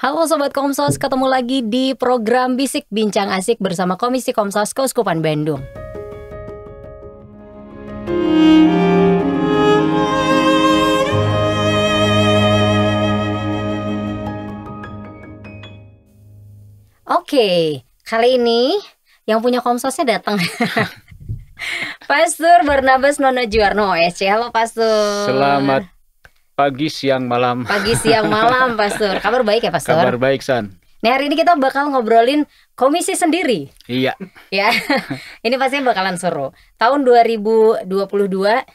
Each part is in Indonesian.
Halo Sobat Komsos, ketemu lagi di program Bisik Bincang Asik bersama Komisi Komsos Keuskupan Bandung. Oke, kali ini yang punya Komsosnya datang. Pastor Barnabas Nono Juarno SC. Halo Pastor. Selamat Pagi, siang, malam. Pagi, siang, malam, Pastor. Kabar baik ya, Pastor? Kabar baik, San. Nah, hari ini kita bakal ngobrolin komisi sendiri. Iya. ya. ini pasti bakalan seru. Tahun 2022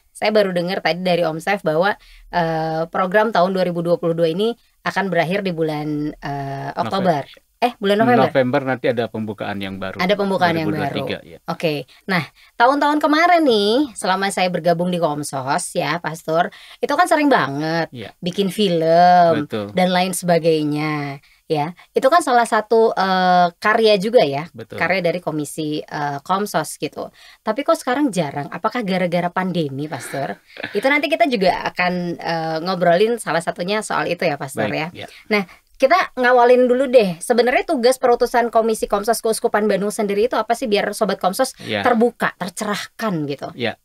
saya baru dengar tadi dari Om Saif bahwa uh, program tahun 2022 ini akan berakhir di bulan uh, Oktober eh bulan November. November nanti ada pembukaan yang baru. Ada pembukaan yang baru. Ya. Oke. Okay. Nah, tahun-tahun kemarin nih selama saya bergabung di Komsos ya, Pastor, itu kan sering banget ya. bikin film Betul. dan lain sebagainya. Ya, itu kan salah satu uh, karya juga ya, Betul. karya dari komisi uh, Komsos gitu. Tapi kok sekarang jarang? Apakah gara-gara pandemi, Pastor? itu nanti kita juga akan uh, ngobrolin salah satunya soal itu ya, Pastor Baik, ya. ya. Nah, kita ngawalin dulu deh sebenarnya tugas perutusan Komisi Komsos Keuskupan Bandung sendiri itu apa sih biar sobat Komsos ya. terbuka, tercerahkan gitu. Ya.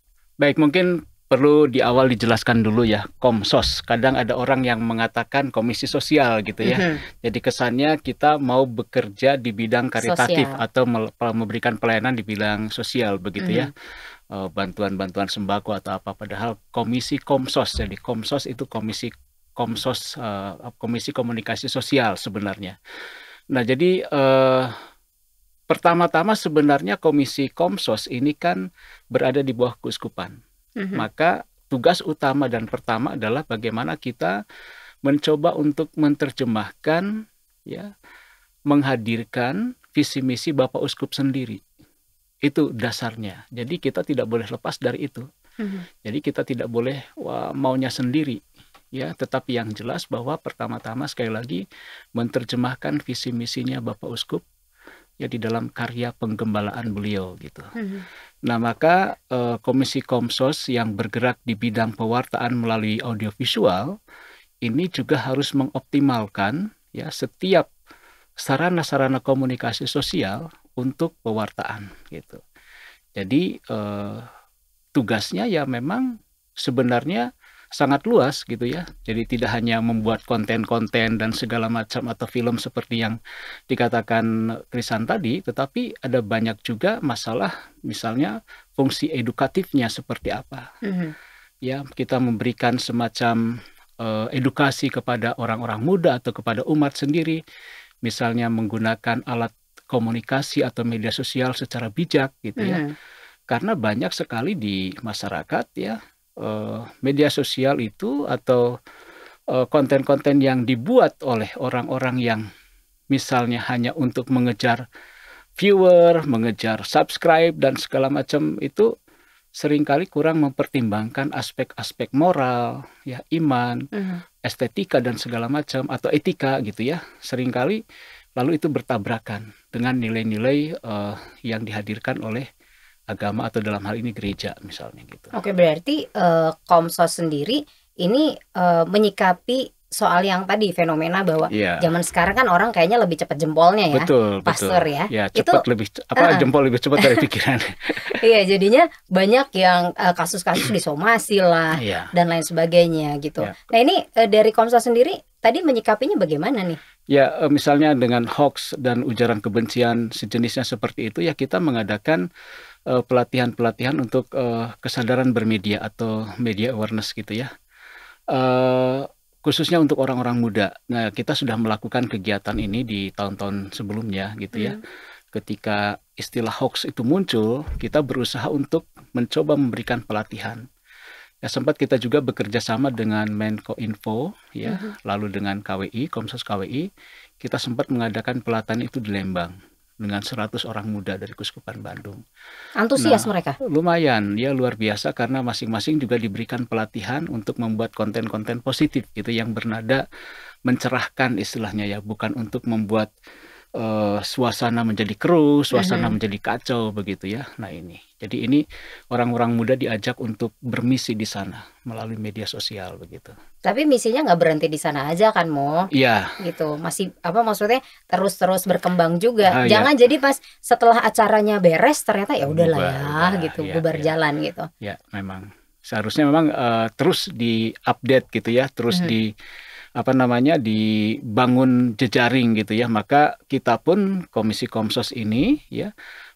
Baik, mungkin perlu di awal dijelaskan dulu ya Komsos. Kadang ada orang yang mengatakan komisi sosial gitu ya. Mm-hmm. Jadi kesannya kita mau bekerja di bidang karitatif sosial. atau memberikan pelayanan di bidang sosial begitu mm-hmm. ya mhm. eh, bantuan-bantuan sembako atau apa padahal komisi komsos jadi komsos itu komisi Komsos uh, Komisi Komunikasi Sosial sebenarnya. Nah, jadi uh, pertama-tama sebenarnya Komisi Komsos ini kan berada di bawah keuskupan. Mm-hmm. Maka tugas utama dan pertama adalah bagaimana kita mencoba untuk menerjemahkan ya menghadirkan visi misi Bapak Uskup sendiri. Itu dasarnya. Jadi kita tidak boleh lepas dari itu. Mm-hmm. Jadi kita tidak boleh wah, maunya sendiri ya tetapi yang jelas bahwa pertama-tama sekali lagi menerjemahkan visi misinya Bapak Uskup ya di dalam karya penggembalaan beliau gitu. Hmm. Nah maka eh, Komisi Komsos yang bergerak di bidang pewartaan melalui audiovisual ini juga harus mengoptimalkan ya setiap sarana-sarana komunikasi sosial untuk pewartaan gitu. Jadi eh, tugasnya ya memang sebenarnya sangat luas gitu ya. Jadi tidak hanya membuat konten-konten dan segala macam atau film seperti yang dikatakan Krisan tadi, tetapi ada banyak juga masalah misalnya fungsi edukatifnya seperti apa. Mm -hmm. Ya, kita memberikan semacam uh, edukasi kepada orang-orang muda atau kepada umat sendiri, misalnya menggunakan alat komunikasi atau media sosial secara bijak gitu ya. Mm -hmm. Karena banyak sekali di masyarakat ya Eh, media sosial itu atau eh, konten-konten yang dibuat oleh orang-orang yang misalnya hanya untuk mengejar viewer, mengejar subscribe dan segala macam itu seringkali kurang mempertimbangkan aspek-aspek moral, ya iman, uh mhm. -huh. estetika dan segala macam atau etika gitu ya. Seringkali lalu itu bertabrakan dengan nilai-nilai uh, yang dihadirkan oleh agama atau dalam hal ini gereja misalnya gitu. Oke, berarti uh, Komsos sendiri ini uh, menyikapi soal yang tadi fenomena bahwa yeah. zaman sekarang kan orang kayaknya lebih cepat jempolnya ya betul, pastor betul. ya, ya cepat itu lebih apa uh, jempol lebih cepat dari pikiran iya jadinya banyak yang eh, kasus-kasus uh, disomasi lah yeah. dan lain sebagainya gitu yeah. nah ini uh, dari Komsos sendiri tadi menyikapinya bagaimana nih ya uh, misalnya dengan hoax dan ujaran kebencian sejenisnya seperti itu ya kita mengadakan Eh, pelatihan-pelatihan uh, untuk uh, kesadaran bermedia atau media awareness gitu ya. Uh, khususnya untuk orang-orang muda. Nah, kita sudah melakukan kegiatan ini di tahun-tahun sebelumnya gitu ya. Hmm. Ketika istilah hoax itu muncul, kita berusaha untuk mencoba memberikan pelatihan. Ya, sempat kita juga bekerja sama dengan Menko Info, ya, uh hmm. -huh. lalu dengan KWI, Komsos KWI, kita sempat mengadakan pelatihan itu di Lembang dengan 100 orang muda dari Kuskupan Bandung. Antusias nah, mereka? Lumayan, ya luar biasa karena masing-masing juga diberikan pelatihan untuk membuat konten-konten positif gitu yang bernada mencerahkan istilahnya ya, bukan untuk membuat uh, suasana menjadi keruh, suasana mm -hmm. menjadi kacau begitu ya. Nah ini. Jadi ini orang-orang muda diajak untuk bermisi di sana melalui media sosial begitu. Tapi misinya nggak berhenti di sana aja kan, Mo? Iya. Gitu. Masih apa maksudnya terus-terus berkembang juga. Ah, iya. Jangan ya. jadi pas setelah acaranya beres ternyata ya udahlah ya, gitu, ya, bubar ya. jalan gitu. Ya, memang. Seharusnya memang uh, terus di-update gitu ya, terus hmm. di apa namanya dibangun jejaring gitu ya maka kita pun komisi komsos ini ya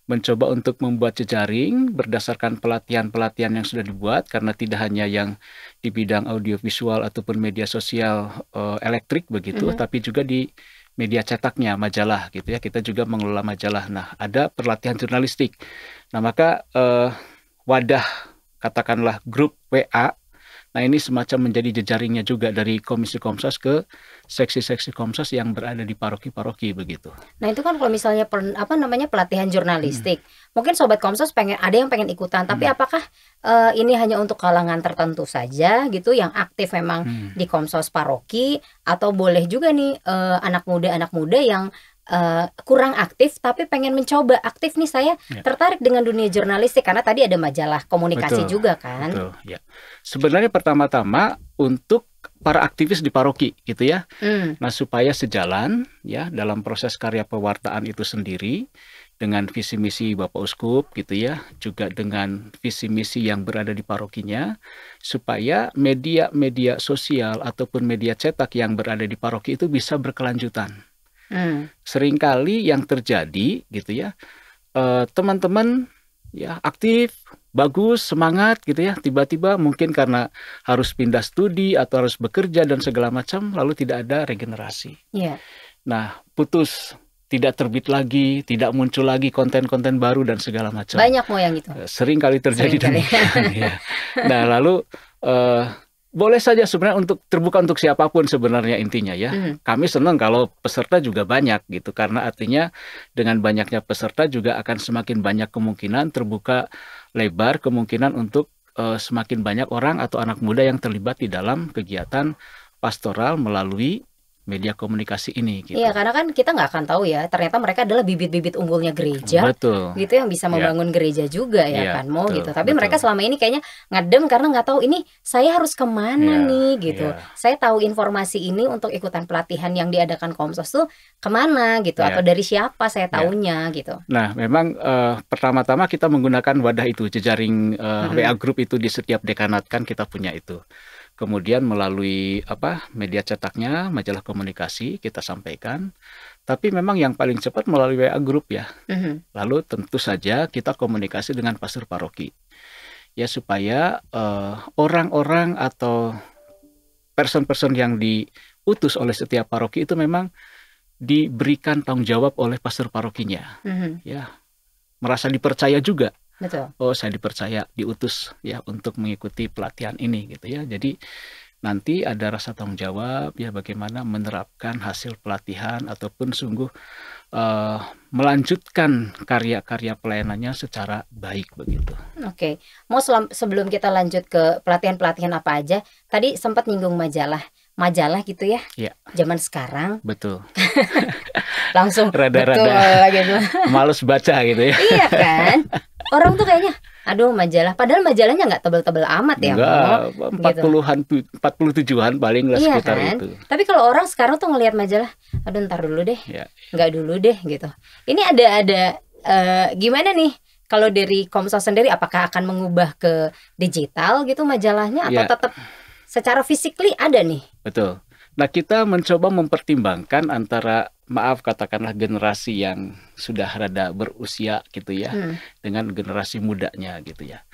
mencoba untuk membuat jejaring berdasarkan pelatihan-pelatihan yang sudah dibuat karena tidak hanya yang di bidang audiovisual ataupun media sosial uh, elektrik begitu mm -hmm. tapi juga di media cetaknya majalah gitu ya kita juga mengelola majalah nah ada pelatihan jurnalistik nah maka uh, wadah katakanlah grup WA nah ini semacam menjadi jejaringnya juga dari Komisi Komsos ke seksi-seksi Komsos yang berada di paroki-paroki begitu. Nah itu kan kalau misalnya per, apa namanya pelatihan jurnalistik, hmm. mungkin sobat Komsos pengen ada yang pengen ikutan, tapi hmm. apakah uh, ini hanya untuk kalangan tertentu saja gitu yang aktif memang hmm. di Komsos paroki atau boleh juga nih uh, anak muda-anak muda yang uh, kurang aktif tapi pengen mencoba aktif nih saya ya. tertarik dengan dunia jurnalistik karena tadi ada majalah komunikasi betul, juga kan. Betul, ya. Sebenarnya pertama-tama untuk para aktivis di paroki gitu ya. Mm. Nah, supaya sejalan ya dalam proses karya pewartaan itu sendiri dengan visi misi Bapak Uskup gitu ya, juga dengan visi misi yang berada di parokinya supaya media-media sosial ataupun media cetak yang berada di paroki itu bisa berkelanjutan. Mm. Seringkali yang terjadi gitu ya, eh, teman-teman ya aktif, bagus, semangat gitu ya. Tiba-tiba mungkin karena harus pindah studi atau harus bekerja dan segala macam, lalu tidak ada regenerasi. Yeah. Nah, putus, tidak terbit lagi, tidak muncul lagi konten-konten baru dan segala macam. Banyak mau yang itu. Eh, sering kali terjadi. Sering kali. ya. Nah, lalu uh, boleh saja sebenarnya untuk terbuka untuk siapapun sebenarnya intinya ya. Mm. Kami senang kalau peserta juga banyak gitu karena artinya dengan banyaknya peserta juga akan semakin banyak kemungkinan terbuka lebar kemungkinan untuk uh, semakin banyak orang atau anak muda yang terlibat di dalam kegiatan pastoral melalui media komunikasi ini. Gitu. Iya, karena kan kita nggak akan tahu ya, ternyata mereka adalah bibit-bibit unggulnya gereja, betul. gitu ya, yang bisa iya. membangun ya. gereja juga ya, ya kan mau gitu. Tapi betul. mereka selama ini kayaknya ngadem karena nggak tahu ini saya harus kemana ya, nih gitu. Ya. Saya tahu informasi ini untuk ikutan pelatihan yang diadakan Komsos tuh kemana gitu, ya. atau dari siapa saya iya. tahunya ya. gitu. Nah, memang uh, pertama-tama kita menggunakan wadah itu jejaring uh, eh, hmm. WA Group itu di setiap dekanat kan kita punya itu kemudian melalui apa media cetaknya majalah komunikasi kita sampaikan tapi memang yang paling cepat melalui WA grup ya mm-hmm. lalu tentu saja kita komunikasi dengan pastor paroki ya supaya eh, orang-orang uh, atau person-person yang diutus oleh setiap paroki itu memang diberikan tanggung jawab oleh pastor parokinya mm-hmm. ya merasa dipercaya juga Betul. Oh, saya dipercaya diutus ya untuk mengikuti pelatihan ini gitu ya. Jadi nanti ada rasa tanggung jawab ya bagaimana menerapkan hasil pelatihan ataupun sungguh uh, melanjutkan karya-karya pelayanannya secara baik begitu. Oke, mau sebelum kita lanjut ke pelatihan-pelatihan apa aja, tadi sempat nyinggung majalah majalah gitu ya. Iya. Zaman sekarang. Betul. Langsung rada-rada gitu. baca gitu ya. iya kan? orang tuh kayaknya aduh majalah padahal majalahnya nggak tebel-tebel amat ya gitu. empat puluhan empat puluh tujuhan paling lah iya sekitar kan? itu tapi kalau orang sekarang tuh ngelihat majalah aduh ntar dulu deh ya. dulu deh gitu ini ada ada uh, gimana nih kalau dari Komsos sendiri apakah akan mengubah ke digital gitu majalahnya atau ya. tetap secara fisikly ada nih betul Nah, kita mencoba mempertimbangkan antara maaf katakanlah generasi yang sudah rada berusia gitu ya hmm. dengan generasi mudanya gitu ya.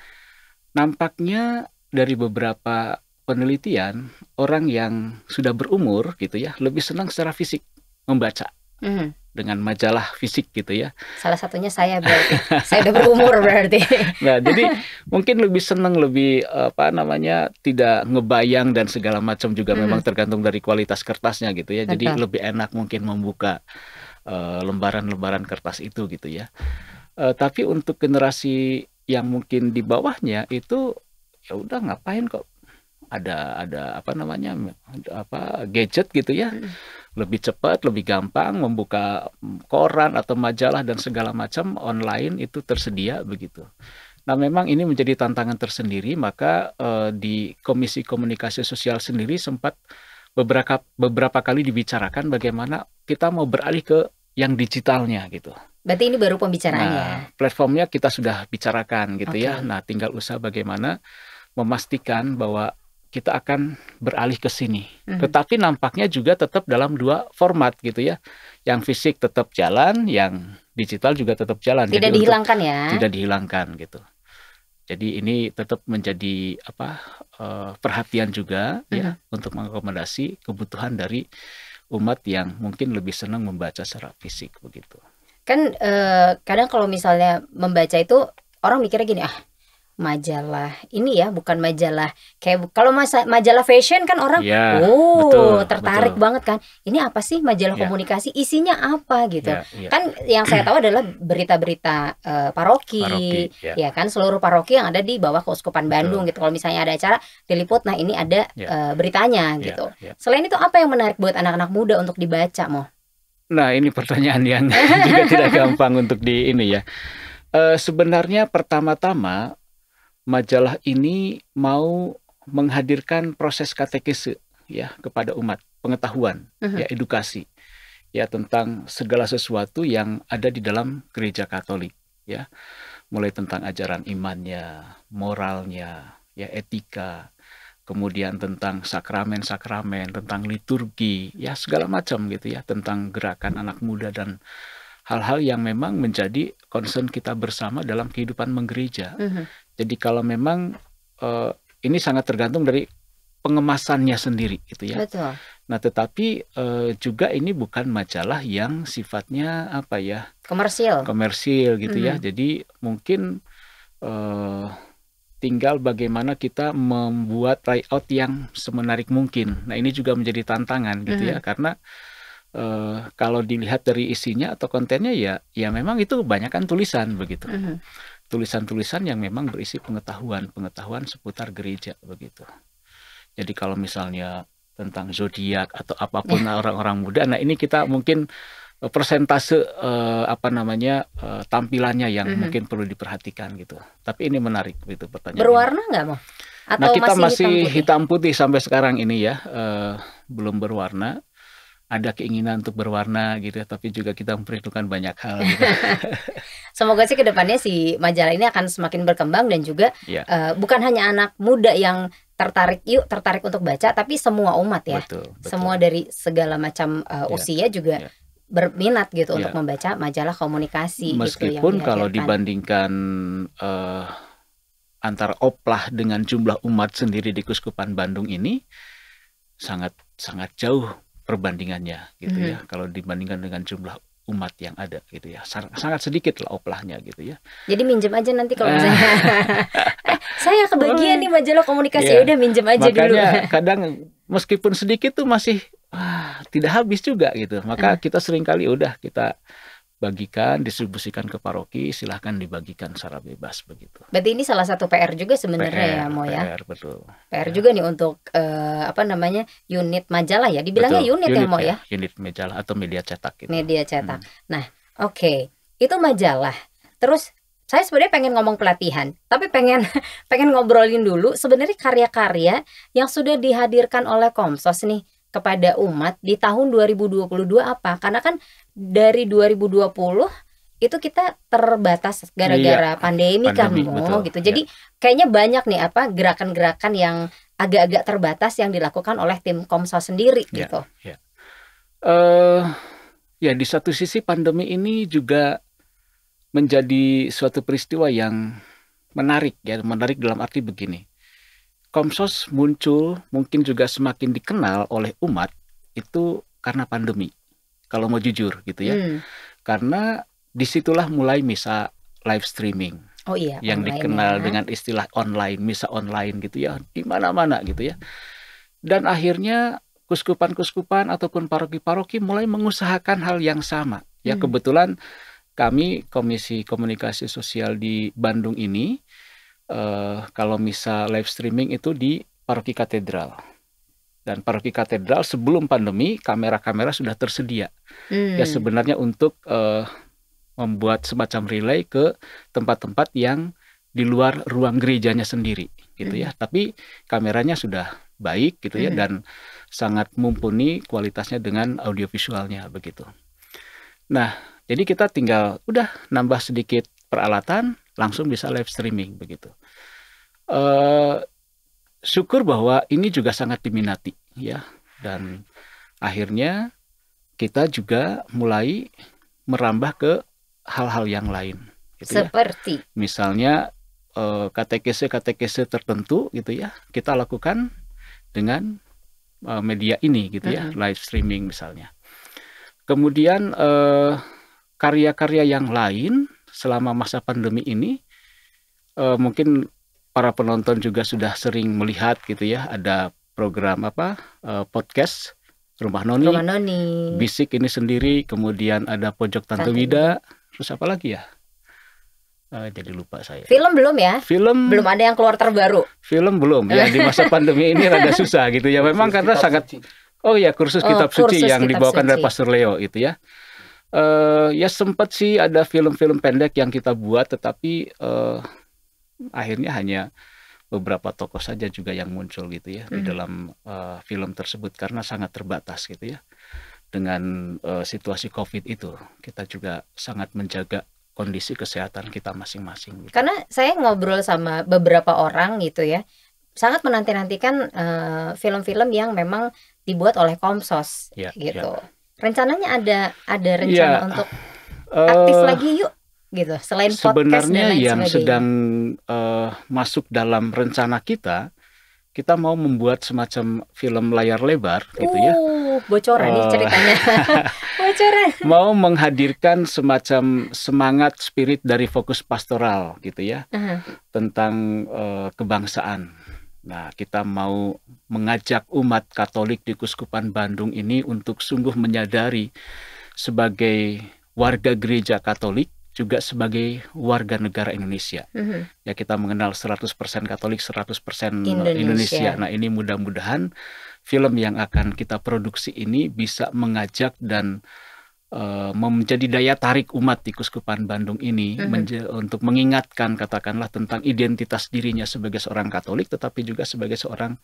Nampaknya dari beberapa penelitian orang yang sudah berumur gitu ya lebih senang secara fisik membaca. Hmm dengan majalah fisik gitu ya. Salah satunya saya berarti. saya udah berumur berarti. Nah, jadi mungkin lebih seneng lebih apa namanya tidak ngebayang dan segala macam juga hmm. memang tergantung dari kualitas kertasnya gitu ya. Betul. Jadi lebih enak mungkin membuka eh, lembaran-lembaran uh, kertas itu gitu ya. Uh, tapi untuk generasi yang mungkin di bawahnya itu ya udah ngapain kok ada ada apa namanya ada apa gadget gitu ya. Hmm lebih cepat, lebih gampang membuka koran atau majalah dan segala macam online itu tersedia begitu. Nah, memang ini menjadi tantangan tersendiri, maka eh, di Komisi Komunikasi Sosial sendiri sempat beberapa beberapa kali dibicarakan bagaimana kita mau beralih ke yang digitalnya gitu. Berarti ini baru pembicaraannya. Nah, platformnya kita sudah bicarakan gitu okay. ya. Nah, tinggal usaha bagaimana memastikan bahwa kita akan beralih ke sini. Mm -hmm. Tetapi nampaknya juga tetap dalam dua format gitu ya. Yang fisik tetap jalan, yang digital juga tetap jalan. Tidak Jadi dihilangkan ya. Tidak dihilangkan gitu. Jadi ini tetap menjadi apa uh, perhatian juga mm -hmm. ya mhm. untuk mengakomodasi kebutuhan dari umat yang mungkin lebih senang membaca secara fisik begitu. Kan uh, kadang kalau misalnya membaca itu orang mikirnya gini ah majalah ini ya bukan majalah kayak kalau masa majalah fashion kan orang ya, oh betul, tertarik betul. banget kan ini apa sih majalah ya. komunikasi isinya apa gitu ya, ya. kan yang saya tahu adalah berita-berita uh, paroki, paroki ya. ya kan seluruh paroki yang ada di bawah keuskupan Bandung gitu kalau misalnya ada acara diliput nah ini ada ya. uh, beritanya ya, gitu ya. selain itu apa yang menarik buat anak-anak muda untuk dibaca mau nah ini pertanyaan yang juga tidak gampang untuk di ini ya Uh, sebenarnya pertama-tama majalah ini mau menghadirkan proses katekese ya kepada umat, pengetahuan, uh -huh. ya edukasi ya tentang segala sesuatu yang ada di dalam gereja Katolik ya. Mulai tentang ajaran imannya, moralnya, ya etika, kemudian tentang sakramen-sakramen, tentang liturgi, ya segala macam gitu ya, tentang gerakan anak muda dan hal-hal yang memang menjadi concern kita bersama dalam kehidupan menggereja. Mm-hmm. Jadi kalau memang uh, ini sangat tergantung dari pengemasannya sendiri itu ya. Betul. Nah, tetapi uh, juga ini bukan majalah yang sifatnya apa ya? komersil. Komersil gitu mm-hmm. ya. Mhm. Jadi mungkin uh, tinggal bagaimana kita membuat layout yang semenarik mungkin. Nah, ini juga menjadi tantangan gitu mm-hmm. ya mhm. karena Uh, kalau dilihat dari isinya atau kontennya ya ya memang itu kebanyakan tulisan begitu tulisan-tulisan mm-hmm. tulisan-tulisan yang memang berisi pengetahuan pengetahuan seputar gereja begitu jadi kalau misalnya tentang zodiak atau apapun orang iya. orang-orang muda nah ini kita mungkin eh, persentase uh, apa namanya uh, tampilannya yang mm-hmm. mungkin perlu diperhatikan gitu tapi ini menarik gitu pertanyaan berwarna nggak mau nah, atau nah kita masih, masih hitam, putih? hitam putih sampai sekarang ini ya belum berwarna ada keinginan untuk berwarna gitu ya, tapi juga kita memperhitungkan banyak hal gitu. Semoga sih kedepannya si majalah ini akan semakin berkembang dan juga ya. uh, bukan hanya anak muda yang tertarik yuk tertarik untuk baca tapi semua umat ya betul, betul. semua dari segala macam uh, eh, usia usia juga ya berminat gitu ya. untuk iya. membaca majalah komunikasi gitu meskipun gitu, kalau dibandingkan uh, eh, antara oplah dengan jumlah umat sendiri di Kuskupan Bandung ini sangat sangat jauh perbandingannya gitu mm -hmm. ya mm-hmm. kalau dibandingkan dengan jumlah umat yang ada gitu ya sangat sedikit lah oplahnya gitu ya jadi minjem aja nanti kalau misalnya eh, saya kebagian nih majalah komunikasi yeah. udah minjem aja Makanya, dulu kadang meskipun sedikit tuh masih ah, tidak habis juga gitu maka uh. kita kali udah kita bagikan, distribusikan ke paroki, silahkan dibagikan secara bebas begitu. Berarti ini salah satu PR juga sebenarnya ya, Mo ya. PR betul. PR ya. juga nih untuk eh, apa namanya unit majalah ya, dibilangnya betul. unit, ya, unit ya Mo ya, ya. Unit majalah atau media cetak. Gitu. Media hmm. cetak. Hmm. Nah, oke, okay. itu majalah. Terus saya sebenarnya pengen ngomong pelatihan, tapi pengen pengen ngobrolin dulu sebenarnya karya-karya yang sudah dihadirkan oleh Komsos nih kepada umat di tahun 2022 apa? Karena kan dari 2020 itu kita terbatas gara-gara iya, pandemi, kan, pandemi kan betul, gitu. Jadi iya. kayaknya banyak nih apa gerakan-gerakan yang agak-agak terbatas yang dilakukan oleh tim komso sendiri iya, gitu. Iya. Uh, ya di satu sisi pandemi ini juga menjadi suatu peristiwa yang menarik ya, menarik dalam arti begini. Komsos muncul mungkin juga semakin dikenal oleh umat itu karena pandemi. Kalau mau jujur gitu ya. Hmm. Karena disitulah mulai misa live streaming. Oh iya. Yang online, dikenal ya. dengan istilah online, misa online gitu ya, di mana-mana gitu ya. Dan akhirnya kuskupan-kuskupan ataupun paroki-paroki mulai mengusahakan hal yang sama. Ya hmm. kebetulan kami Komisi Komunikasi Sosial di Bandung ini uh, kalau misal live streaming itu di paroki katedral. Dan paroki katedral sebelum pandemi kamera-kamera sudah tersedia. Hmm. Ya sebenarnya untuk uh, membuat semacam relay ke tempat-tempat yang di luar ruang gerejanya sendiri gitu ya. Hmm. Tapi kameranya sudah baik gitu ya hmm. dan sangat mumpuni kualitasnya dengan audio visualnya begitu. Nah, jadi kita tinggal udah nambah sedikit peralatan langsung bisa live streaming begitu. Uh, syukur bahwa ini juga sangat diminati ya dan akhirnya kita juga mulai merambah ke hal-hal yang lain. Gitu ya. Seperti ya. misalnya uh, katekese-katekese tertentu gitu ya kita lakukan dengan uh, media ini gitu ya -huh. ya live streaming misalnya. Kemudian uh, karya -karya yang lain selama masa pandemi ini uh, mungkin para penonton juga sudah sering melihat gitu ya ada program apa uh, podcast Rumah Noni, Rumah Noni, Bisik ini sendiri, kemudian ada Pojok Tante, Tante Wida, terus apa lagi ya? Uh, jadi lupa saya. Film belum ya? Film belum ada yang keluar terbaru. Film belum ya di masa pandemi ini rada susah gitu ya. Memang kursus karena sangat suci. Oh ya kursus oh, kitab kursus suci yang kitab dibawakan suci. dari Pastor Leo itu ya uh, ya sempat sih ada film-film pendek yang kita buat tetapi uh, akhirnya hanya beberapa tokoh saja juga yang muncul gitu ya hmm. di dalam uh, film tersebut karena sangat terbatas gitu ya dengan uh, situasi covid itu kita juga sangat menjaga kondisi kesehatan kita masing-masing gitu. karena saya ngobrol sama beberapa orang gitu ya sangat menanti-nantikan film-film uh, film yang memang dibuat oleh Komsos ya, ya. gitu ya rencananya ada ada iya. rencana ya, untuk eh, aktif lagi yuk gitu selain sebenarnya podcast dan lain yang sebagainya. sedang uh, masuk dalam rencana kita kita mau membuat semacam film layar lebar uh, gitu ya uh, bocoran uh, nih eh, ceritanya bocoran mau menghadirkan semacam semangat spirit dari fokus pastoral gitu ya uh -huh. tentang uh, kebangsaan Nah, kita mau mengajak umat Katolik di Kuskupan Bandung ini untuk sungguh menyadari sebagai warga gereja Katolik juga sebagai warga negara Indonesia. Mm-hmm. Ya kita mengenal 100% Katolik, 100% Indonesia. Indonesia. Nah, ini mudah-mudahan film yang akan kita produksi ini bisa mengajak dan Eh, menjadi daya tarik umat di Kuskupan Bandung ini mm -hmm. untuk mengingatkan katakanlah tentang identitas dirinya sebagai seorang Katolik tetapi juga sebagai seorang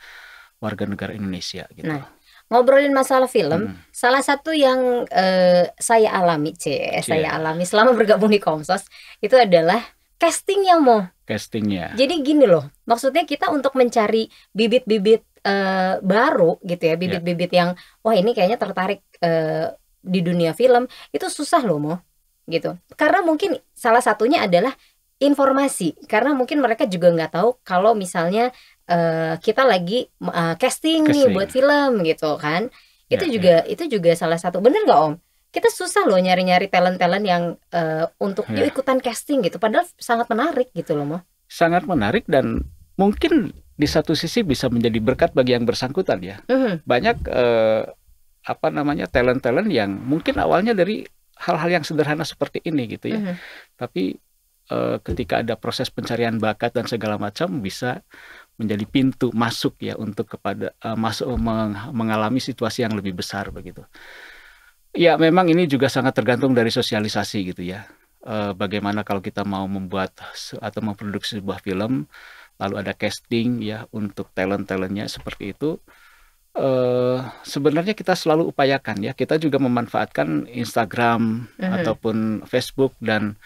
warga negara Indonesia gitu. Nah, ngobrolin masalah film, hmm. salah satu yang uh, saya alami, C, yeah. saya alami selama bergabung di Komsos itu adalah castingnya mau. Castingnya. Jadi gini loh, maksudnya kita untuk mencari bibit-bibit uh, baru gitu ya, bibit-bibit yeah. yang wah ini kayaknya tertarik uh, di dunia film itu susah loh mo, gitu karena mungkin salah satunya adalah informasi karena mungkin mereka juga nggak tahu kalau misalnya uh, kita lagi uh, eh, casting, casting nih buat film gitu kan itu ya, juga ya. itu juga salah satu bener nggak om kita susah loh nyari-nyari talent-talent yang uh, untuk ya. ikutan casting gitu padahal sangat menarik gitu loh mo sangat menarik dan mungkin di satu sisi bisa menjadi berkat bagi yang bersangkutan ya uh mhm. -huh. banyak uh, apa namanya talent-talent yang mungkin awalnya dari hal-hal yang sederhana seperti ini gitu ya. Mm -hmm. Tapi e, ketika ada proses pencarian bakat dan segala macam bisa menjadi pintu masuk ya untuk kepada e, eh, masuk meng mengalami situasi yang lebih besar begitu. Ya memang ini juga sangat tergantung dari sosialisasi gitu ya. e, bagaimana kalau kita mau membuat atau memproduksi sebuah film lalu ada casting ya untuk talent-talentnya seperti itu Uh, sebenarnya kita selalu upayakan ya kita juga memanfaatkan Instagram uh mhm. -huh. ataupun Facebook dan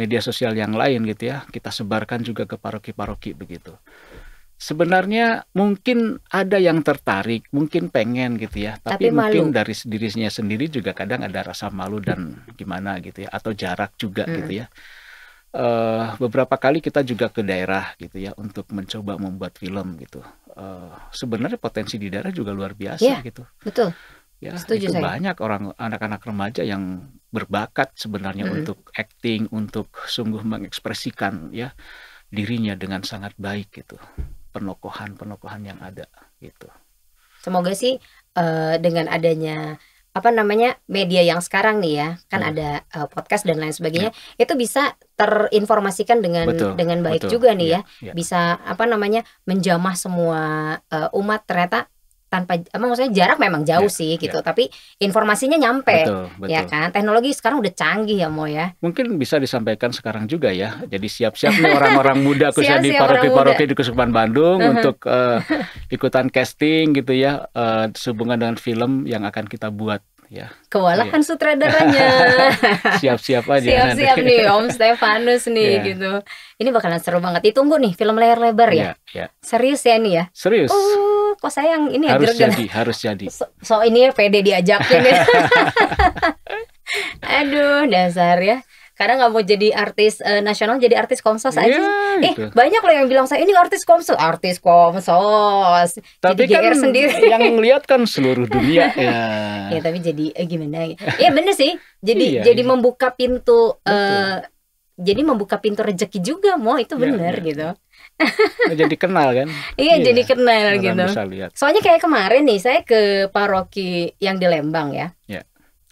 media sosial yang lain gitu ya kita sebarkan juga ke paroki-paroki begitu sebenarnya mungkin ada yang tertarik mungkin pengen gitu ya tapi, tapi mungkin malu. dari dirinya sendiri juga kadang ada rasa malu dan gimana gitu ya atau jarak juga uh mhm. -huh. gitu ya uh, beberapa kali kita juga ke daerah gitu ya untuk mencoba membuat film gitu. Uh, sebenarnya potensi di daerah juga luar biasa yeah, gitu. Betul. Ya, Setuju itu saya. banyak orang anak-anak remaja yang berbakat sebenarnya mm -hmm. untuk acting, untuk sungguh mengekspresikan ya dirinya dengan sangat baik gitu. Penokohan-penokohan yang ada gitu. Semoga sih uh, dengan adanya apa namanya media yang sekarang nih ya kan hmm. ada uh, podcast dan lain sebagainya ya. itu bisa terinformasikan dengan betul, dengan baik betul. juga nih yeah, ya yeah. bisa apa namanya menjamah semua uh, umat ternyata tanpa emang maksudnya jarak memang jauh ya, sih gitu ya. tapi informasinya nyampe betul, betul. ya kan teknologi sekarang udah canggih ya mau ya mungkin bisa disampaikan sekarang juga ya jadi siap-siap nih orang-orang muda khususnya di paroki-paroki di Kesukupan Bandung uh -huh. untuk uh, ikutan casting gitu ya uh, sehubungan dengan film yang akan kita buat ya. Kewalahan iya. sutradaranya. Siap-siap aja. Siap-siap nih Om Stefanus nih yeah. gitu. Ini bakalan seru banget. Ditunggu nih film layar lebar ya. Yeah, yeah. Serius ya nih ya. Serius. Uh, kok sayang ini ya harus ya jadi, harus jadi. So, so ini ya, PD diajakin ya. Aduh, dasar ya karena nggak mau jadi artis uh, nasional jadi artis komsos aja yeah, eh gitu. banyak loh yang bilang saya ini artis komsos artis komsos tapi jadi kan sendiri yang melihat kan seluruh dunia ya ya tapi jadi eh, gimana ya eh, bener sih jadi iya, jadi iya. membuka pintu uh, jadi membuka pintu rejeki juga mau itu iya, bener ya, ya. gitu iya. Nah, jadi kenal kan iya, iya jadi kenal gitu soalnya kayak kemarin nih saya ke paroki yang di Lembang ya, ya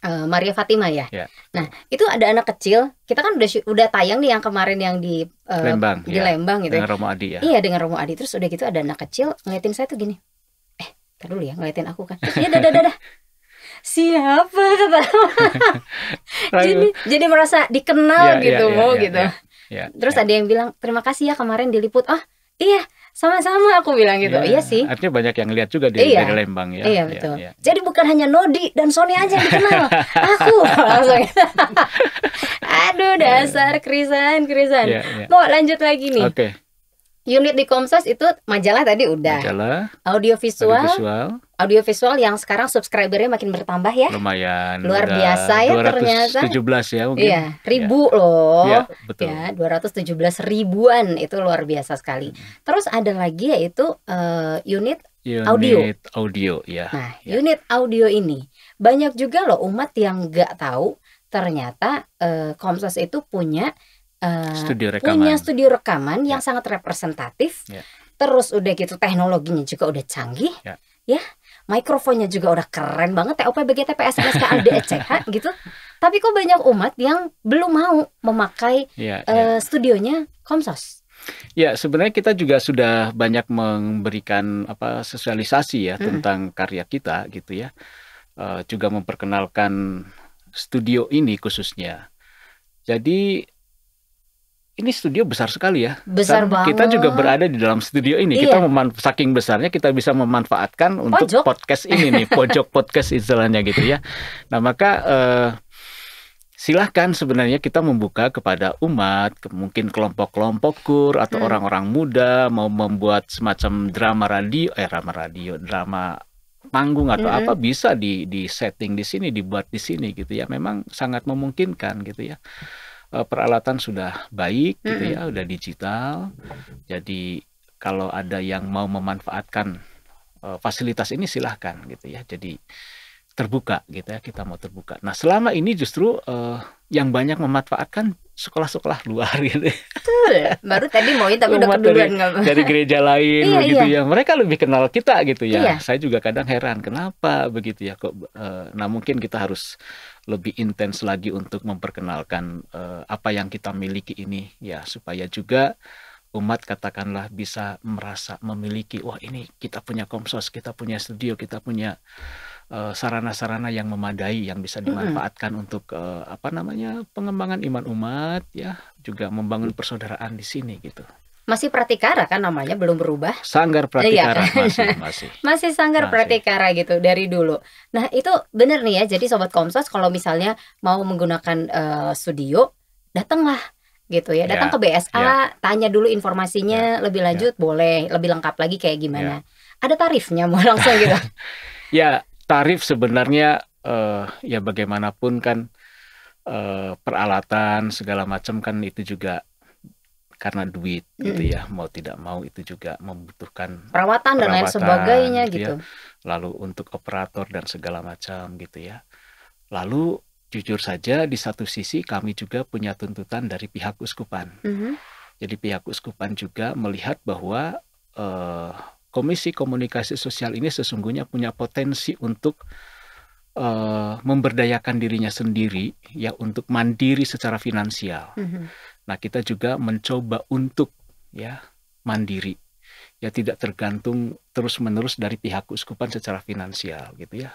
uh, Maria Fatima ya. Yeah. Nah, itu ada anak kecil. Kita kan udah udah tayang nih yang kemarin yang di uh, Lembang, di yeah. Lembang gitu. Ya. Dengan Romo Adi ya. Iya, dengan Romo Adi. Terus udah gitu ada anak kecil ngeliatin saya tuh gini. Eh, terus dulu ya ngeliatin aku kan. Iya, dadah dadah. Siapa kata Jadi jadi merasa dikenal yeah, ya, gitu, yeah, yeah, gitu. Yeah, yeah, Terus yeah. ada yang bilang, "Terima kasih ya kemarin diliput." Oh, iya sama-sama aku bilang gitu yeah. iya sih artinya banyak yang lihat juga di iya. dari Lembang ya iya, iya betul iya, iya. jadi bukan hanya Nodi dan Sony aja yang dikenal aku langsung aduh dasar iya. krisan krisan iya. mau lanjut lagi nih okay unit di Komsas itu majalah tadi udah. Majalah. visual. Audio visual yang sekarang subscribernya makin bertambah ya. Lumayan. Luar biasa ya ternyata. 17 ya mungkin. Iya, iya. ribu ya. loh. Iya, betul. Ya, 217 ribuan itu luar biasa sekali. Hmm. Terus ada lagi yaitu uh, unit Unit audio. audio, ya. Nah, ya. unit audio ini banyak juga loh umat yang nggak tahu ternyata eh, Komsos itu punya uh, studio rekaman. punya studio rekaman yang yeah. sangat representatif. Yeah. Terus udah gitu teknologinya juga udah canggih, yeah. ya. Mikrofonnya juga udah keren banget TOP BGT ada ECH gitu. Tapi kok banyak umat yang belum mau memakai yeah, ya, ya. yeah. studionya Komsos. Ya, sebenarnya kita juga sudah banyak memberikan apa sosialisasi ya hmm. tentang karya kita gitu ya. Uh, juga memperkenalkan studio ini khususnya. Jadi ini studio besar sekali ya. Besar banget. Kita juga berada di dalam studio ini. Iya. Kita saking besarnya kita bisa memanfaatkan untuk podcast ini nih, pojok podcast istilahnya gitu ya. Nah, maka eh, silahkan sebenarnya kita membuka kepada umat, mungkin kelompok-kelompok kur atau hmm. orang-orang muda mau membuat semacam drama radio, eh drama radio, drama panggung atau hmm. apa bisa di di setting di sini, dibuat di sini gitu ya. Memang sangat memungkinkan gitu ya. Eh, peralatan sudah baik mm -hmm. gitu ya, udah digital. Jadi kalau ada yang mau memanfaatkan uh, fasilitas ini silahkan gitu ya. Jadi terbuka gitu ya kita mau terbuka. Nah selama ini justru uh, yang banyak memanfaatkan sekolah-sekolah luar gitu. Ya. Betul. Baru tadi mau tapi udah dari, dari gereja lain iya, gitu iya. ya. Mereka lebih kenal kita gitu ya. Iya. Saya juga kadang heran kenapa begitu ya kok. Uh, nah mungkin kita harus lebih intens lagi untuk memperkenalkan uh, apa yang kita miliki ini ya supaya juga umat katakanlah bisa merasa memiliki wah ini kita punya komsos kita punya studio kita punya Eh, sarana-sarana yang memadai yang bisa dimanfaatkan mm -hmm. untuk uh, apa namanya pengembangan iman umat ya juga membangun persaudaraan di sini gitu masih Pratikara kan namanya belum berubah Sanggar iya. Pratikara iya, masih masih masih Sanggar masih. Pratikara gitu dari dulu nah itu benar nih ya jadi sobat Komsos kalau misalnya mau menggunakan uh, studio datanglah gitu ya datang ya. ke BSA ya. tanya dulu informasinya ya. lebih ya. lanjut ya. boleh lebih lengkap lagi kayak gimana ya. ada tarifnya mau langsung gitu ya tarif sebenarnya uh, ya bagaimanapun kan uh, peralatan segala macam kan itu juga karena duit hmm. gitu ya mau tidak mau itu juga membutuhkan perawatan, perawatan dan lain sebagainya gitu, gitu. Ya. lalu untuk operator dan segala macam gitu ya lalu jujur saja di satu sisi kami juga punya tuntutan dari pihak uskupan -hmm. jadi pihak uskupan juga melihat bahwa uh, Komisi Komunikasi Sosial ini sesungguhnya punya potensi untuk uh, memberdayakan dirinya sendiri ya untuk mandiri secara finansial. Mm -hmm. Nah kita juga mencoba untuk ya mandiri ya tidak tergantung terus menerus dari pihak Uskupan secara finansial gitu ya.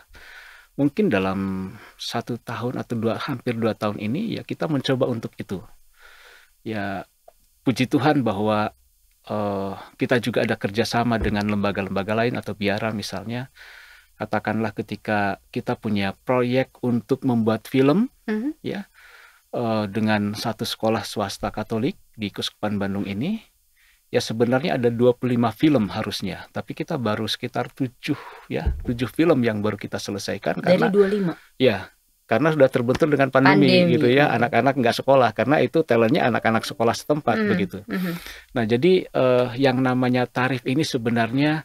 Mungkin dalam satu tahun atau dua hampir dua tahun ini ya kita mencoba untuk itu. Ya puji Tuhan bahwa uh, kita juga ada kerjasama dengan lembaga-lembaga lain atau biara misalnya katakanlah ketika kita punya proyek untuk membuat film mm-hmm. ya uh, dengan satu sekolah swasta Katolik di Kuskupan Bandung ini ya sebenarnya ada 25 film harusnya tapi kita baru sekitar 7 ya 7 film yang baru kita selesaikan dari karena 25 ya karena sudah terbentur dengan pandemi, pandemi. gitu ya anak-anak nggak sekolah karena itu talentnya anak-anak sekolah setempat mm. begitu mm-hmm. nah jadi uh, yang namanya tarif ini sebenarnya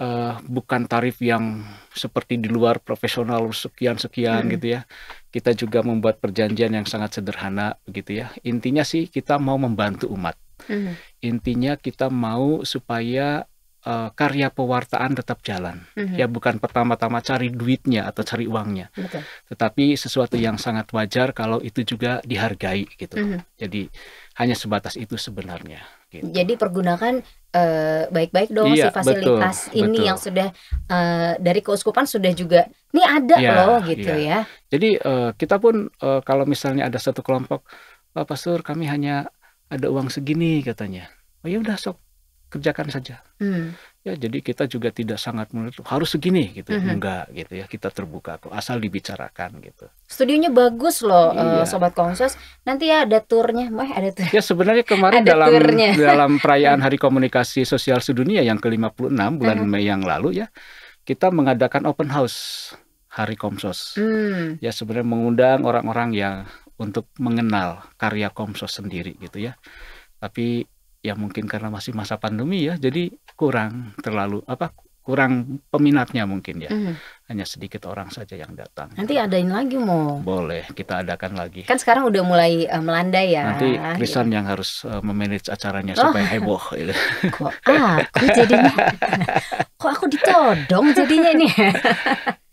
uh, bukan tarif yang seperti di luar profesional sekian sekian mm. gitu ya kita juga membuat perjanjian yang sangat sederhana begitu ya intinya sih kita mau membantu umat mm. intinya kita mau supaya uh, karya pewartaan tetap jalan. Mm-hmm. Ya bukan pertama-tama cari duitnya atau cari uangnya, Betul. tetapi sesuatu yang sangat wajar kalau itu juga dihargai gitu. Mm-hmm. Jadi hanya sebatas itu sebenarnya. Gitu. Jadi pergunakan uh, baik-baik dong iya, si fasilitas betul, ini betul. yang sudah uh, dari keuskupan sudah juga ini ada iya, loh gitu ya. ya. Jadi uh, kita pun uh, kalau misalnya ada satu kelompok, pak Pastor kami hanya ada uang segini katanya. Oh ya udah sok kerjakan saja. Hmm. Ya, jadi kita juga tidak sangat menurut harus segini gitu. Ya. -hmm. Enggak gitu ya. Kita terbuka kok asal dibicarakan gitu. Studionya bagus loh eh, iya. sobat Kongsos. Nanti ya ada turnya, mah ada tur. Ya sebenarnya kemarin ada dalam turnya. dalam perayaan Hari Komunikasi Sosial Sedunia yang ke-56 bulan -hmm. Mei yang lalu ya, kita mengadakan open house Hari Komsos. Hmm. Ya sebenarnya mengundang orang-orang yang untuk mengenal karya Komsos sendiri gitu ya. Tapi ya mungkin karena masih masa pandemi ya jadi kurang terlalu apa kurang peminatnya mungkin ya. Mm. Hanya sedikit orang saja yang datang. Nanti adain lagi mau. Boleh, kita adakan lagi. Kan sekarang udah mulai uh, eh, melandai ya. Nanti Krisan yang harus uh, memanage acaranya oh. supaya heboh gitu. Kok aku jadinya Kok aku ditodong jadinya ini.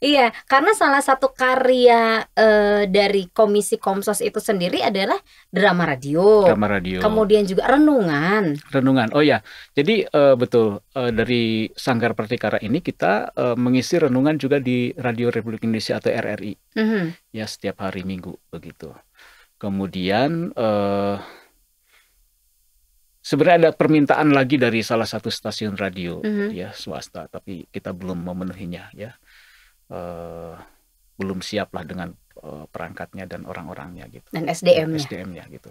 Iya, karena salah satu karya uh, dari Komisi Komsos itu sendiri adalah drama radio. Drama radio. Kemudian juga renungan. Renungan. Oh ya. Jadi uh, betul uh, dari Sanggar Pertikara ini kita uh, mengisi renungan juga di Radio Republik Indonesia atau RRI. Mm -hmm. Ya, setiap hari Minggu begitu. Kemudian uh, sebenarnya ada permintaan lagi dari salah satu stasiun radio mm -hmm. ya swasta tapi kita belum memenuhinya ya eh, belum siap lah dengan eh, perangkatnya dan orang-orangnya gitu. Dan SDM-nya. SDM-nya gitu.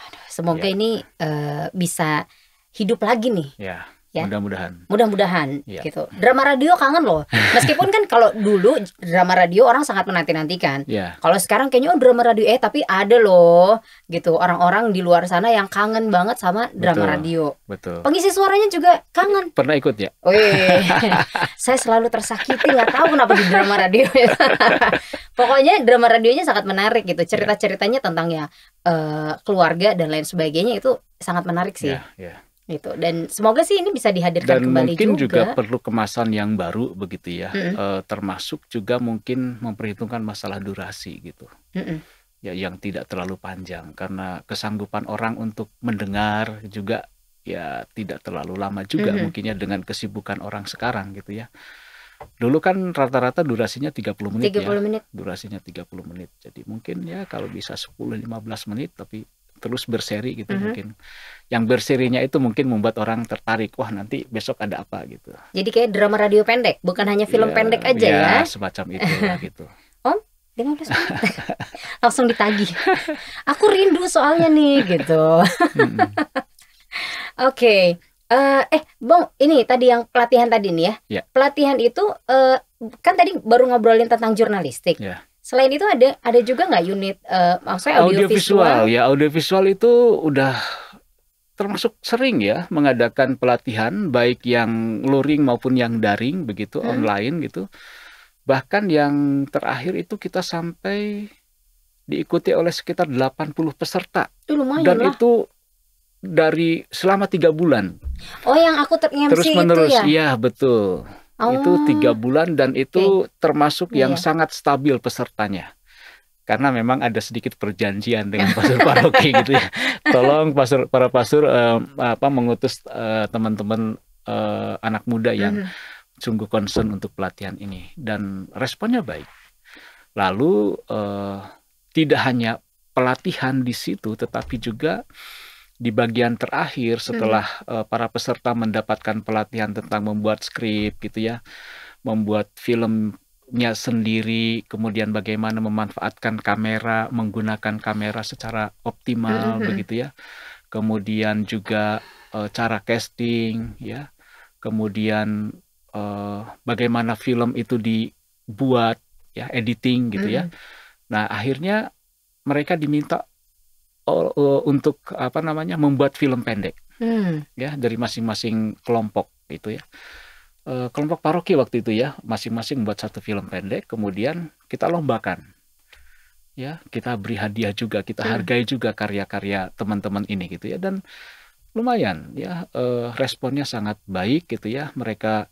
Aduh, semoga ya. ini eh, bisa hidup lagi nih. Ya ya. Mudah-mudahan. Mudah-mudahan ya. gitu. Drama radio kangen loh. Meskipun kan kalau dulu drama radio orang sangat menanti-nantikan. Ya. Kalau sekarang kayaknya oh, drama radio eh tapi ada loh gitu orang-orang di luar sana yang kangen banget sama drama betul, radio. Betul. Pengisi suaranya juga kangen. Pernah ikut ya? Oh Saya selalu tersakiti nggak tahu kenapa di drama radio. Pokoknya drama radionya sangat menarik gitu. Cerita-ceritanya tentang ya uh, keluarga dan lain sebagainya itu sangat menarik sih. Ya, ya gitu dan semoga sih ini bisa dihadirkan dan kembali mungkin juga. perlu kemasan yang baru begitu ya mm -hmm. e, termasuk juga mungkin memperhitungkan masalah durasi gitu mm -hmm. ya yang tidak terlalu panjang karena kesanggupan orang untuk mendengar juga ya tidak terlalu lama juga mm -hmm. mungkinnya dengan kesibukan orang sekarang gitu ya dulu kan rata-rata durasinya 30 menit 30 ya menit. durasinya 30 menit jadi mungkin ya kalau bisa 10 15 menit tapi terus berseri gitu mm -hmm. mungkin. Yang berserinya itu mungkin membuat orang tertarik, wah nanti besok ada apa gitu. Jadi kayak drama radio pendek, bukan hanya film yeah, pendek aja ya. Ya, semacam itu gitu. Om, 15 menit. Langsung ditagi Aku rindu soalnya nih gitu. Oke. Okay. Uh, eh, eh Bong, ini tadi yang pelatihan tadi nih ya. Yeah. Pelatihan itu uh, kan tadi baru ngobrolin tentang jurnalistik. Yeah. Selain itu ada ada juga nggak unit uh, maksudnya audiovisual? Audio ya audiovisual itu udah termasuk sering ya mengadakan pelatihan baik yang luring maupun yang daring begitu hmm. online gitu. Bahkan yang terakhir itu kita sampai diikuti oleh sekitar 80 peserta. Itu lumayan Dan lah. itu dari selama tiga bulan. Oh, yang aku ter terus menerus, itu ya? Iya, betul. Oh. Itu tiga bulan dan itu okay. termasuk yang yeah. Iya. sangat stabil pesertanya karena memang ada sedikit perjanjian dengan pasur paroki gitu ya. Tolong pasur para pasur uh, apa mengutus eh, teman-teman uh, anak muda yang mm sungguh concern untuk pelatihan ini dan responnya baik. Lalu uh, tidak hanya pelatihan di situ tetapi juga di bagian terakhir setelah hmm. uh, para peserta mendapatkan pelatihan tentang membuat skrip gitu ya, membuat filmnya sendiri, kemudian bagaimana memanfaatkan kamera, menggunakan kamera secara optimal hmm. hmm. begitu ya. Kemudian juga uh, cara casting ya. Kemudian uh, bagaimana film itu dibuat ya, editing gitu ya. hmm. ya. Nah, akhirnya mereka diminta Oh, oh, untuk apa namanya membuat film pendek hmm. ya dari masing-masing kelompok itu ya eh, kelompok paroki waktu itu ya masing-masing membuat satu film pendek kemudian kita lombakan ya kita beri hadiah juga kita hmm. hargai juga karya-karya teman-teman ini gitu ya dan lumayan ya eh, responnya sangat baik gitu ya mereka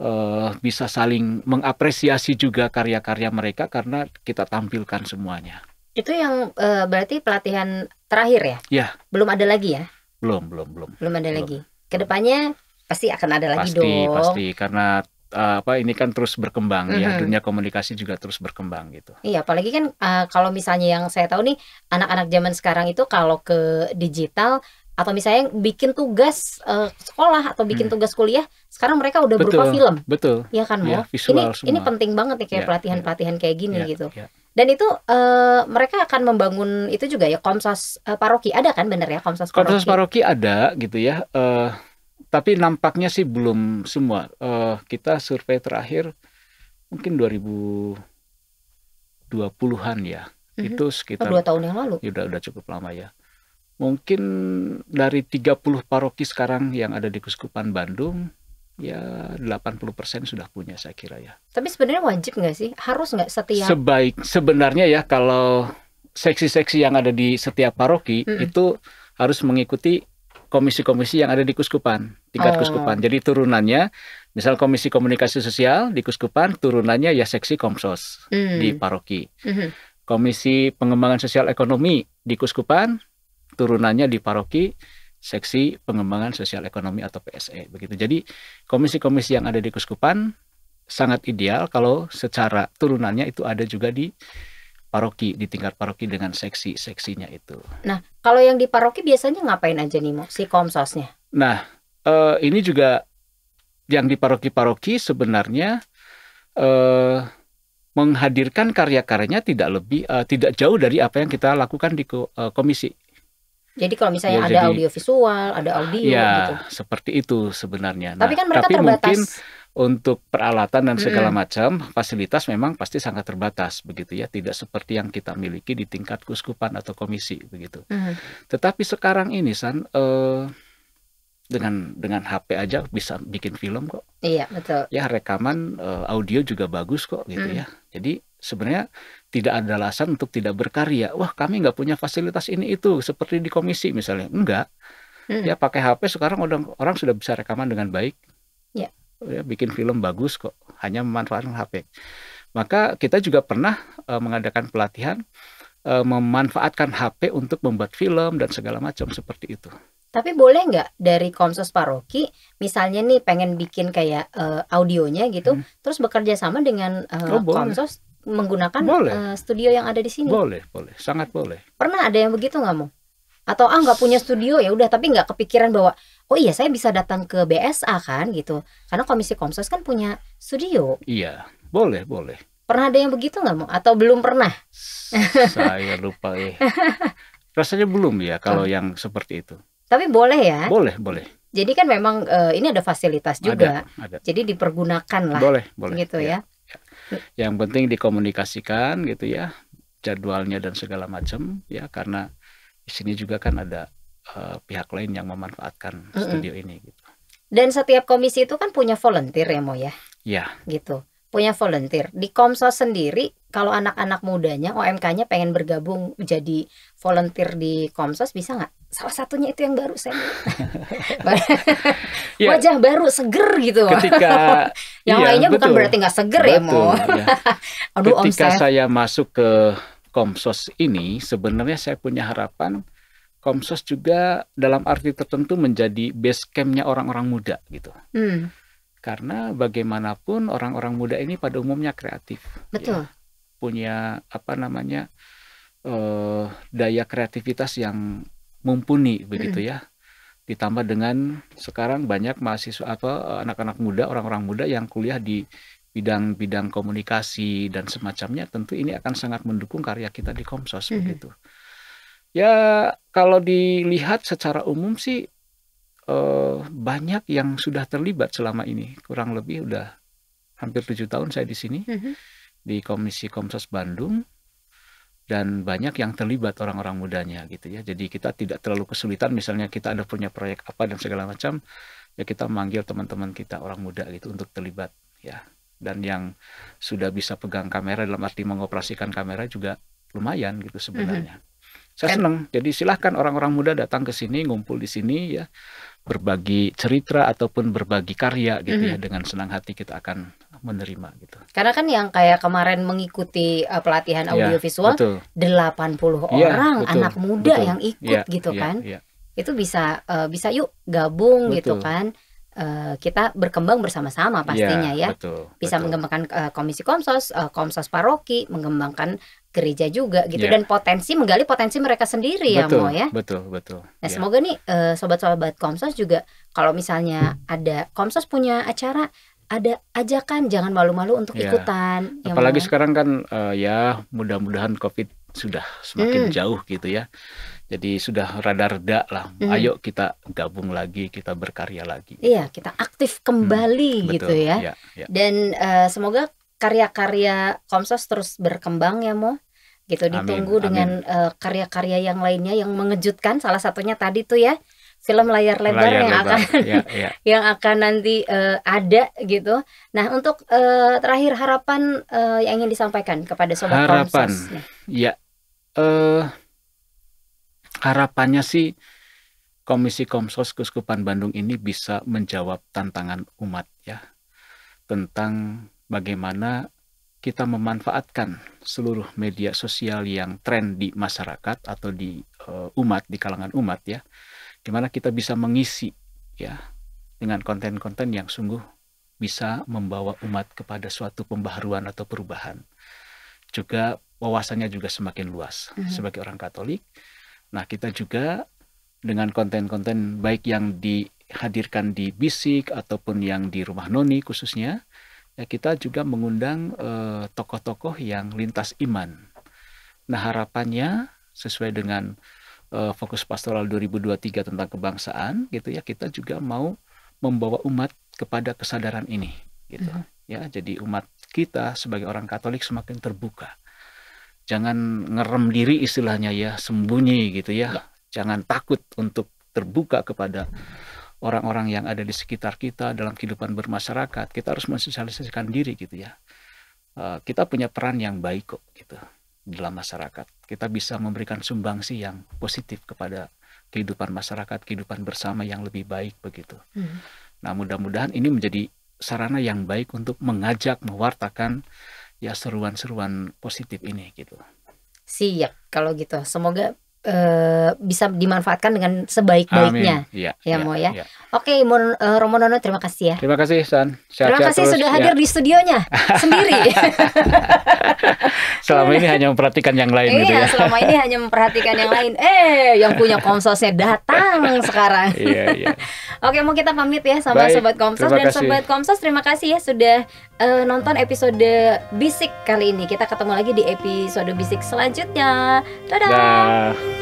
uh, bisa saling mengapresiasi juga karya-karya mereka karena kita tampilkan semuanya. Itu yang uh, berarti pelatihan terakhir ya? Iya. Belum ada lagi ya? Belum, belum, belum. Belum ada belum. lagi. Kedepannya pasti akan ada lagi pasti, dong. Pasti, pasti karena uh, apa ini kan terus berkembang mm -hmm. ya dunia komunikasi juga terus berkembang gitu. Iya, apalagi kan uh, kalau misalnya yang saya tahu nih anak-anak zaman sekarang itu kalau ke digital atau misalnya bikin tugas uh, sekolah atau bikin hmm. tugas kuliah sekarang mereka udah betul, berupa film betul ya kan mau ya, ini semua. ini penting banget nih kayak iya, pelatihan-pelatihan ya, ya, kayak gini ya, gitu ya. Dan itu uh, mereka akan membangun itu juga ya komsos uh, eh, paroki ada kan bener ya komsos paroki. Komsos paroki ada gitu ya. Uh, tapi nampaknya sih belum semua. Uh, kita survei terakhir mungkin 2020-an ya. Mm -hmm. Itu sekitar oh, dua tahun yang lalu. Ya udah udah cukup lama ya. Mungkin dari 30 paroki sekarang yang ada di Kuskupan Bandung ya 80% sudah punya saya kira ya. Tapi sebenarnya wajib nggak sih? Harus nggak setiap? Sebaik sebenarnya ya kalau seksi-seksi yang ada di setiap paroki hmm. itu harus mengikuti komisi-komisi yang ada di kuskupan, tingkat oh. kuskupan. Jadi turunannya misal komisi komunikasi sosial di kuskupan, turunannya ya seksi komsos hmm. di paroki. Hmm. Komisi pengembangan sosial ekonomi di kuskupan, turunannya di paroki seksi pengembangan sosial ekonomi atau PSE begitu. Jadi komisi-komisi yang ada di kuskupan sangat ideal kalau secara turunannya itu ada juga di paroki di tingkat paroki dengan seksi-seksinya itu. Nah, kalau yang di paroki biasanya ngapain aja nih si komsosnya? Nah, eh, ini juga yang di paroki-paroki sebenarnya eh, menghadirkan karya-karyanya tidak lebih eh, tidak jauh dari apa yang kita lakukan di eh, komisi jadi kalau misalnya ya, ada jadi, audio visual, ada ah, audio ya, gitu. seperti itu sebenarnya. Tapi nah, kan mereka tapi terbatas. Mungkin untuk peralatan dan segala mm. macam fasilitas memang pasti sangat terbatas begitu ya, tidak seperti yang kita miliki di tingkat kuskupan atau komisi begitu. Mm. Tetapi sekarang ini San eh, dengan dengan HP aja bisa bikin film kok. Iya, betul. Ya rekaman eh, audio juga bagus kok gitu mm. ya. Jadi sebenarnya tidak ada alasan untuk tidak berkarya. Wah kami nggak punya fasilitas ini itu seperti di komisi misalnya. Enggak. Hmm. Ya pakai HP sekarang orang, orang sudah bisa rekaman dengan baik. Ya. Ya, bikin film bagus kok. Hanya memanfaatkan HP. Maka kita juga pernah uh, mengadakan pelatihan uh, memanfaatkan HP untuk membuat film dan segala macam seperti itu. Tapi boleh nggak dari konsus Paroki, misalnya nih pengen bikin kayak uh, audionya gitu, hmm. terus bekerja sama dengan uh, oh, konsus, Hmm. menggunakan Uh, studio yang ada di sini? Boleh, boleh, sangat boleh. Pernah ada yang begitu nggak mau? Atau ah nggak punya studio ya udah, tapi nggak kepikiran bahwa oh iya saya bisa datang ke BSA kan gitu, karena Komisi Komsos kan punya studio. Iya, boleh, boleh. Pernah ada yang begitu nggak mau? Atau belum pernah? Saya lupa eh. Rasanya belum ya kalau oh. yang seperti itu. Tapi boleh ya? Boleh, boleh. Jadi kan memang uh, ini ada fasilitas juga. Ada, ada. Jadi dipergunakan lah. Boleh, boleh. Gitu iya. ya. ya. Yang penting dikomunikasikan gitu ya jadwalnya dan segala macam ya karena di sini juga kan ada uh, pihak lain yang memanfaatkan mm -hmm. studio ini gitu. Dan setiap komisi itu kan punya volunteer ya mau ya? Iya. Gitu. Punya volunteer. Di komso sendiri kalau anak-anak mudanya OMK-nya pengen bergabung jadi volunteer di Komsos bisa nggak? salah satunya itu yang baru saya yeah. wajah baru seger gitu ketika yang iya, lainnya betul. bukan berarti nggak seger ya, betul, ya mau ya. Aduh, ketika saya... saya masuk ke Komsos ini sebenarnya saya punya harapan Komsos juga dalam arti tertentu menjadi base campnya orang-orang muda gitu hmm. karena bagaimanapun orang-orang muda ini pada umumnya kreatif ya. betul ya. punya apa namanya uh, daya kreativitas yang mumpuni begitu ya. Ditambah dengan sekarang banyak mahasiswa apa anak-anak muda, orang-orang muda yang kuliah di bidang-bidang komunikasi dan semacamnya, tentu ini akan sangat mendukung karya kita di Komsos mm-hmm. begitu. Ya kalau dilihat secara umum sih eh, banyak yang sudah terlibat selama ini, kurang lebih udah hampir tujuh tahun saya di sini mm-hmm. di Komisi Komsos Bandung dan banyak yang terlibat orang-orang mudanya gitu ya. Jadi kita tidak terlalu kesulitan misalnya kita ada punya proyek apa dan segala macam ya kita manggil teman-teman kita orang muda gitu untuk terlibat ya. Dan yang sudah bisa pegang kamera dalam arti mengoperasikan kamera juga lumayan gitu mhm. sebenarnya. Mm -hmm. Saya kan senang. Jadi silahkan orang-orang muda datang ke sini, ngumpul di sini ya, berbagi cerita ataupun berbagi karya gitu mm -hmm. ya mhm. dengan senang hati kita akan menerima gitu. Karena kan yang kayak kemarin mengikuti uh, pelatihan iya, audiovisual ya, puluh 80 ya, orang betul, anak muda betul. yang iya, ikut ya, gitu ya, kan. Ya. Itu bisa uh, bisa yuk gabung gitu betul. gitu kan. Uh, kita berkembang bersama-sama iya, pastinya ya, ya. Betul, bisa betul. mengembangkan uh, komisi komsos, uh, komsos paroki, mengembangkan gereja juga gitu ya. dan potensi menggali potensi mereka sendiri ya, betul, ya mau ya. Betul betul. Nah ya. semoga nih sobat-sobat komsos juga kalau misalnya ada komsos punya acara ada ajakan jangan malu-malu untuk iya. ya. ikutan. Apalagi mana? sekarang kan uh, ya mudah-mudahan COVID sudah semakin hmm. jauh gitu ya. Jadi sudah rada-reda lah. Hmm. Ayo kita gabung lagi, kita berkarya lagi. Iya, kita aktif kembali hmm. gitu Betul. ya. Ya, ya. Dan uh, semoga karya-karya Komsos terus berkembang ya Mo gitu ditunggu amin, dengan eh, karya-karya uh, karya -karya yang lainnya yang mengejutkan salah satunya tadi tuh ya film layar lebar layar yang lebar. akan ya, ya. yang akan nanti uh, ada gitu. Nah, untuk uh, terakhir harapan uh, yang ingin disampaikan kepada sobat harapan. Komsos. Ya. Uh, harapannya sih Komisi Komsos Kuskupan Bandung ini bisa menjawab tantangan umat ya tentang bagaimana kita memanfaatkan seluruh media sosial yang tren di masyarakat atau di uh, umat di kalangan umat ya Dimana kita bisa mengisi ya dengan konten-konten yang sungguh bisa membawa umat kepada suatu pembaharuan atau perubahan. Juga wawasannya juga semakin luas mm -hmm. sebagai orang Katolik. Nah, kita juga dengan konten-konten baik yang dihadirkan di bisik ataupun yang di rumah noni khususnya, ya kita juga mengundang eh, tokoh-tokoh eh, yang lintas iman. Nah, harapannya sesuai dengan uh, fokus pastoral 2023 tentang kebangsaan gitu ya kita juga mau membawa umat kepada kesadaran ini gitu mm -hmm. ya jadi umat kita sebagai orang Katolik semakin terbuka jangan ngerem diri istilahnya ya sembunyi gitu ya, Nggak. Ya. jangan takut untuk terbuka kepada orang-orang yang ada di sekitar kita dalam kehidupan bermasyarakat kita harus mensosialisasikan diri gitu ya eh, kita punya peran yang baik kok gitu dalam masyarakat. Kita bisa memberikan sumbangsi yang positif kepada kehidupan masyarakat, kehidupan bersama yang lebih baik begitu. Hmm. Nah, mudah-mudahan ini menjadi sarana yang baik untuk mengajak mewartakan ya seruan-seruan positif ini gitu. Siap kalau gitu. Semoga Uh, bisa dimanfaatkan dengan sebaik-baiknya. Iya, ya, iya, ya, mau ya. ya. Oke, Mon, uh, Romo Nono terima kasih ya. Terima kasih San. Sehat, terima kasih terus. sudah ya. hadir ya. di studionya sendiri. selama ini hanya memperhatikan yang lain gitu iya, gitu ya. selama ini hanya memperhatikan yang lain. Eh, yang punya komsosnya datang sekarang. iya, iya. Oke, mau kita pamit ya sama Baik, sobat Komsos dan kasih. sobat Komsos terima kasih ya sudah uh, nonton episode Bisik kali ini. Kita ketemu lagi di episode Bisik selanjutnya. Dadah. Da.